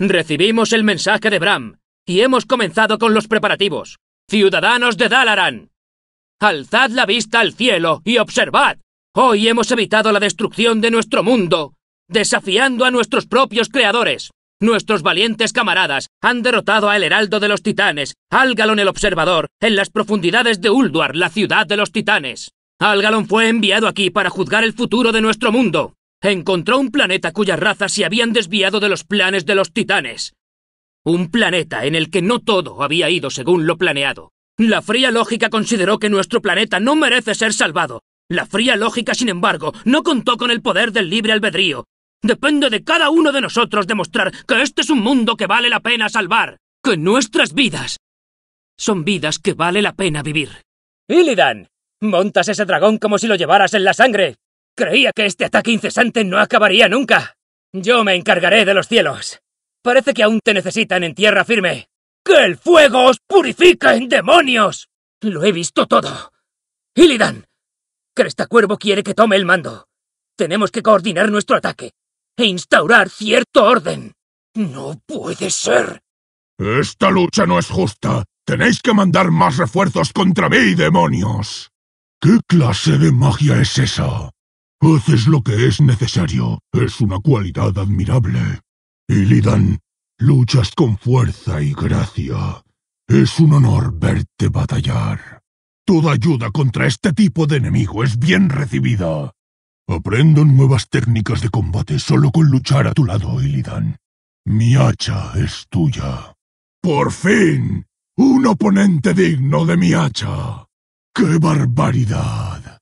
Recibimos el mensaje de Bram y hemos comenzado con los preparativos. Ciudadanos de Dalaran, alzad la vista al cielo y observad. Hoy hemos evitado la destrucción de nuestro mundo, desafiando a nuestros propios creadores. Nuestros valientes camaradas han derrotado al Heraldo de los Titanes, Algalon el Observador, en las profundidades de Ulduar, la ciudad de los Titanes. Algalon fue enviado aquí para juzgar el futuro de nuestro mundo encontró un planeta cuya raza se habían desviado de los planes de los titanes. Un planeta en el que no todo había ido según lo planeado. La fría lógica consideró que nuestro planeta no merece ser salvado. La fría lógica, sin embargo, no contó con el poder del libre albedrío. Depende de cada uno de nosotros demostrar que este es un mundo que vale la pena salvar, que nuestras vidas son vidas que vale la pena vivir. Illidan, montas ese dragón como si lo llevaras en la sangre. Creía que este ataque incesante no acabaría nunca. Yo me encargaré de los cielos. Parece que aún te necesitan en tierra firme. ¡Que el fuego os purifica en demonios! Lo he visto todo. cresta Crestacuervo quiere que tome el mando. Tenemos que coordinar nuestro ataque e instaurar cierto orden. No puede ser. Esta lucha no es justa. Tenéis que mandar más refuerzos contra mí, demonios. ¿Qué clase de magia es esa? Haces lo que es necesario. Es una cualidad admirable. Y luchas con fuerza y gracia. Es un honor verte batallar. Toda ayuda contra este tipo de enemigo es bien recibida. Aprendo nuevas técnicas de combate solo con luchar a tu lado, Illidan. Mi hacha es tuya. ¡Por fin! ¡Un oponente digno de mi hacha! ¡Qué barbaridad!